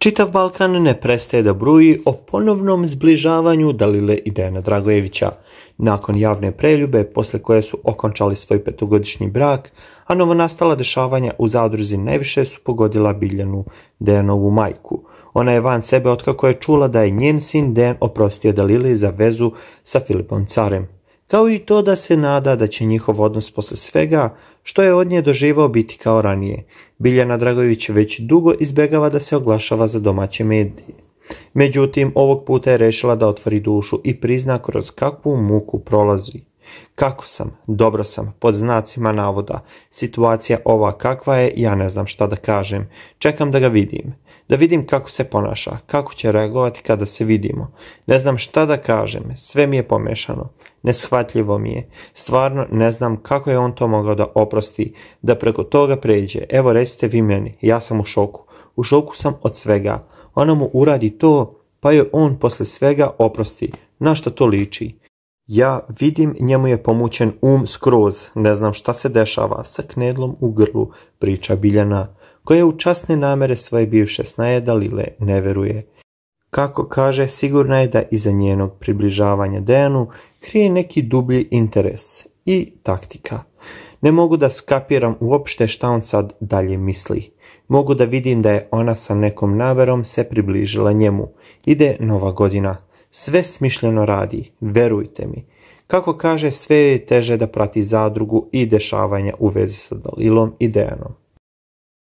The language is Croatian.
Čitav Balkan ne prestaje da bruji o ponovnom zbližavanju Dalile i Dejana Dragojevića. Nakon javne preljube, posle koje su okončali svoj petogodišnji brak, a novo nastala dešavanja u zadruzi najviše su pogodila Biljanu Dejanovu majku. Ona je van sebe otkako je čula da je njen sin Dejan oprostio Dalili za vezu sa Filipom Carem kao i to da se nada da će njihov odnos posle svega što je od nje doživao biti kao ranije. Biljana Dragović već dugo izbegava da se oglašava za domaće medije. Međutim, ovog puta je rešila da otvori dušu i prizna kroz kakvu muku prolazi. Kako sam? Dobro sam, pod znacima navoda. Situacija ova kakva je, ja ne znam šta da kažem. Čekam da ga vidim. Da vidim kako se ponaša, kako će reagovati kada se vidimo. Ne znam šta da kažem, sve mi je pomešano. Neshvatljivo mi je. Stvarno ne znam kako je on to mogao da oprosti, da preko toga pređe. Evo recite vi meni, ja sam u šoku. U šoku sam od svega. Ona mu uradi to, pa joj on posle svega oprosti. Na što to liči? Ja vidim, njemu je pomućen um skroz, ne znam šta se dešava, sa knedlom u grlu priča Biljana, koja u časne namere svoje bivše snaje Dalile ne veruje. Kako kaže, sigurna je da iza njenog približavanja Dejanu krije neki dublji interes i taktika. Ne mogu da skapiram uopšte šta on sad dalje misli. Mogu da vidim da je ona sa nekom naverom se približila njemu. Ide nova godina. Sve smišljeno radi, verujte mi. Kako kaže, sve je teže da prati zadrugu i dešavanja u vezi sa Dalilom i Dejanom.